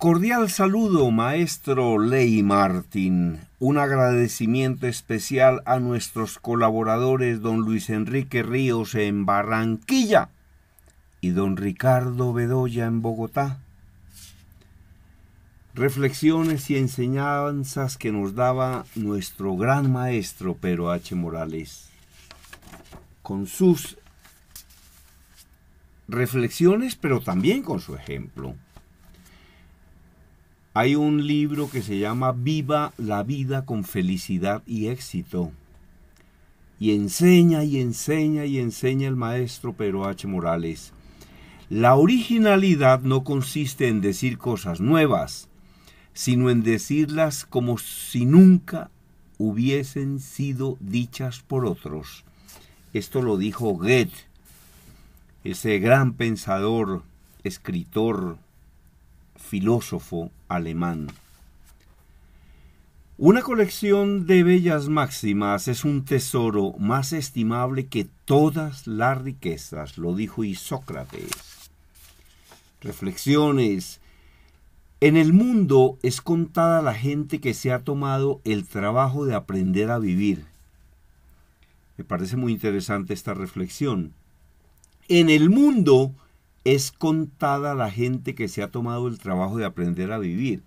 Cordial saludo, maestro Ley Martín. Un agradecimiento especial a nuestros colaboradores don Luis Enrique Ríos en Barranquilla y don Ricardo Bedoya en Bogotá. Reflexiones y enseñanzas que nos daba nuestro gran maestro Pero H. Morales. Con sus reflexiones, pero también con su ejemplo. Hay un libro que se llama Viva la vida con felicidad y éxito. Y enseña y enseña y enseña el maestro Pedro H. Morales. La originalidad no consiste en decir cosas nuevas, sino en decirlas como si nunca hubiesen sido dichas por otros. Esto lo dijo Goethe, ese gran pensador, escritor, filósofo alemán. Una colección de bellas máximas es un tesoro más estimable que todas las riquezas, lo dijo Isócrates. Reflexiones. En el mundo es contada la gente que se ha tomado el trabajo de aprender a vivir. Me parece muy interesante esta reflexión. En el mundo es contada la gente que se ha tomado el trabajo de aprender a vivir,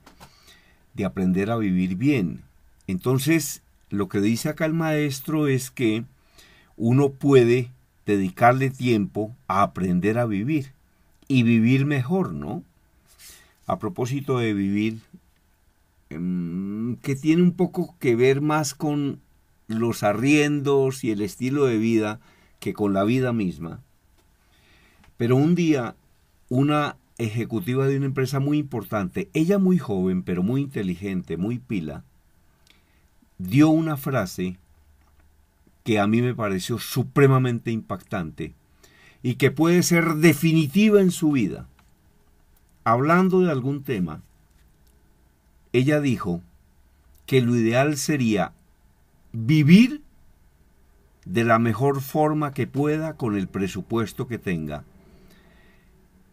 de aprender a vivir bien. Entonces, lo que dice acá el maestro es que uno puede dedicarle tiempo a aprender a vivir y vivir mejor, ¿no? A propósito de vivir, em, que tiene un poco que ver más con los arriendos y el estilo de vida que con la vida misma. Pero un día, una ejecutiva de una empresa muy importante, ella muy joven, pero muy inteligente, muy pila, dio una frase que a mí me pareció supremamente impactante y que puede ser definitiva en su vida. Hablando de algún tema, ella dijo que lo ideal sería vivir de la mejor forma que pueda con el presupuesto que tenga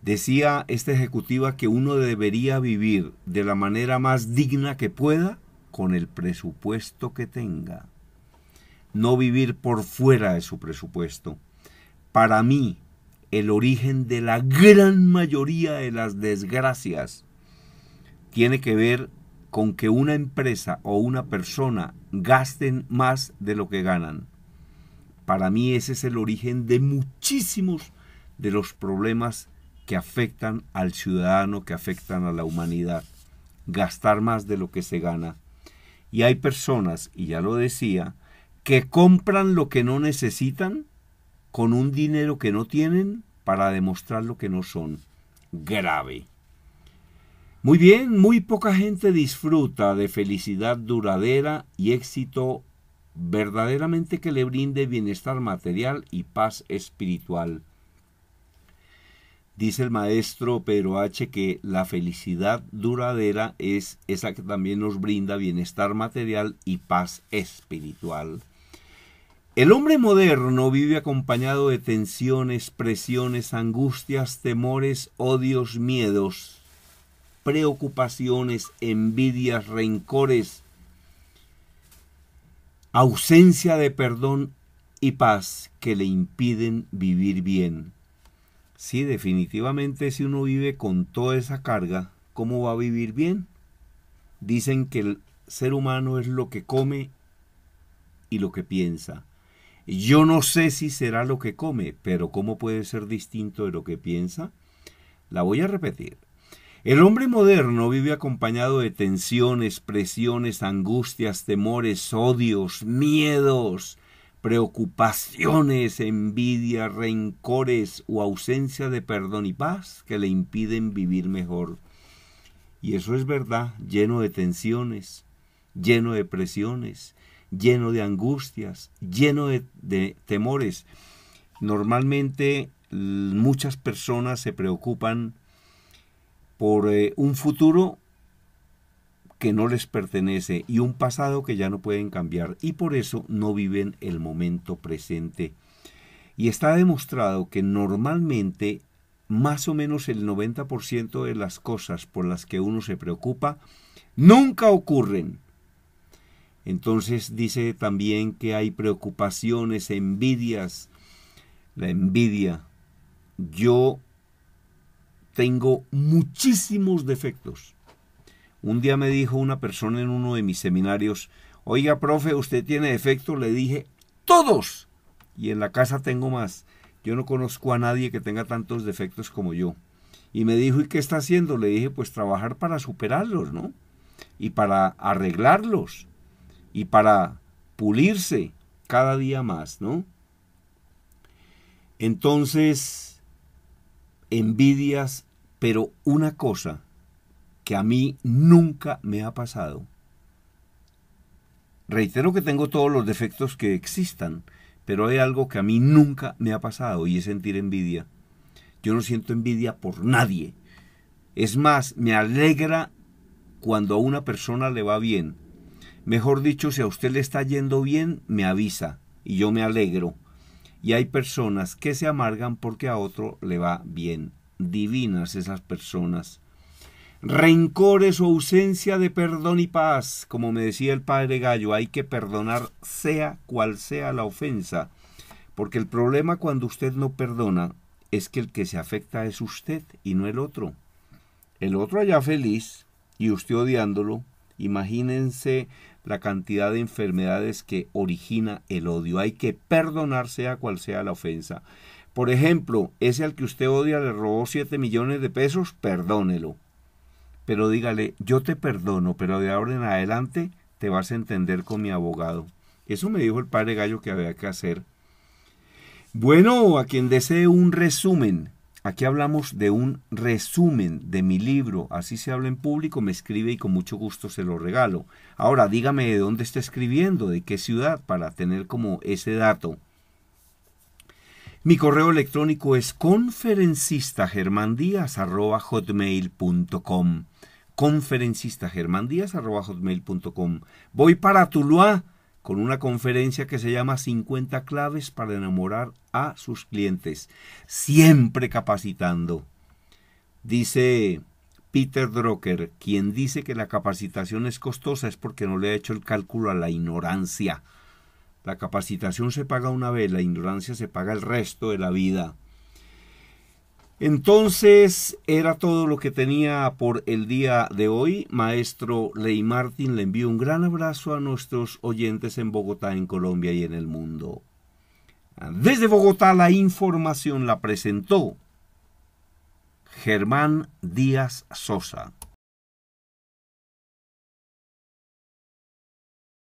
Decía esta ejecutiva que uno debería vivir de la manera más digna que pueda con el presupuesto que tenga. No vivir por fuera de su presupuesto. Para mí, el origen de la gran mayoría de las desgracias tiene que ver con que una empresa o una persona gasten más de lo que ganan. Para mí ese es el origen de muchísimos de los problemas que afectan al ciudadano, que afectan a la humanidad. Gastar más de lo que se gana. Y hay personas, y ya lo decía, que compran lo que no necesitan con un dinero que no tienen para demostrar lo que no son. Grave. Muy bien, muy poca gente disfruta de felicidad duradera y éxito verdaderamente que le brinde bienestar material y paz espiritual. Dice el maestro Pedro H. que la felicidad duradera es esa que también nos brinda bienestar material y paz espiritual. El hombre moderno vive acompañado de tensiones, presiones, angustias, temores, odios, miedos, preocupaciones, envidias, rencores, ausencia de perdón y paz que le impiden vivir bien. Sí, definitivamente si uno vive con toda esa carga, ¿cómo va a vivir bien? Dicen que el ser humano es lo que come y lo que piensa. Yo no sé si será lo que come, pero ¿cómo puede ser distinto de lo que piensa? La voy a repetir. El hombre moderno vive acompañado de tensiones, presiones, angustias, temores, odios, miedos, preocupaciones, envidia, rencores o ausencia de perdón y paz que le impiden vivir mejor. Y eso es verdad, lleno de tensiones, lleno de presiones, lleno de angustias, lleno de, temores. Normalmente muchas personas se preocupan por eh, un futuro que no les pertenece y un pasado que ya no pueden cambiar y por eso no viven el momento presente. Y está demostrado que normalmente más o menos el 90% de las cosas por las que uno se preocupa nunca ocurren. Entonces dice también que hay preocupaciones, envidias. La envidia. Yo tengo muchísimos defectos un día me dijo una persona en uno de mis seminarios, oiga, profe, usted tiene defectos, le dije, todos. Y en la casa tengo más. Yo no conozco a nadie que tenga tantos defectos como yo. Y me dijo, ¿y qué está haciendo? Le dije, pues trabajar para superarlos, ¿no? Y para arreglarlos. Y para pulirse cada día más, ¿no? Entonces, envidias, pero una cosa a mí nunca me ha pasado. Reitero que tengo todos los defectos que existan, pero hay algo que a mí nunca me ha pasado y es sentir envidia. Yo no siento envidia por nadie. Es más, me alegra cuando a una persona le va bien. Mejor dicho, si a usted le está yendo bien, me avisa y yo me alegro. Y hay personas que se amargan porque a otro le va bien. Divinas esas personas rencores o ausencia de perdón y paz. Como me decía el padre Gallo, hay que perdonar sea cual sea la ofensa. Porque el problema cuando usted no perdona es que el que se afecta es usted y no el otro. El otro allá feliz y usted odiándolo. Imagínense la cantidad de enfermedades que origina el odio. Hay que perdonar sea cual sea la ofensa. Por ejemplo, ese al que usted odia le robó 7 millones de pesos, perdónelo pero dígale, yo te perdono, pero de ahora en adelante te vas a entender con mi abogado. Eso me dijo el padre Gallo que había que hacer. Bueno, a quien desee un resumen, aquí hablamos de un resumen de mi libro, así se habla en público, me escribe y con mucho gusto se lo regalo. Ahora dígame de dónde está escribiendo, de qué ciudad, para tener como ese dato. Mi correo electrónico es conferencistagermandías.com. Conferencistagermandías.com. Voy para Tuluá con una conferencia que se llama 50 claves para enamorar a sus clientes, siempre capacitando. Dice Peter Drucker, quien dice que la capacitación es costosa es porque no le ha hecho el cálculo a la ignorancia. La capacitación se paga una vez, la ignorancia se paga el resto de la vida. Entonces era todo lo que tenía por el día de hoy. Maestro Ley le envío un gran abrazo a nuestros oyentes en Bogotá, en Colombia y en el mundo. Desde Bogotá la información la presentó Germán Díaz Sosa.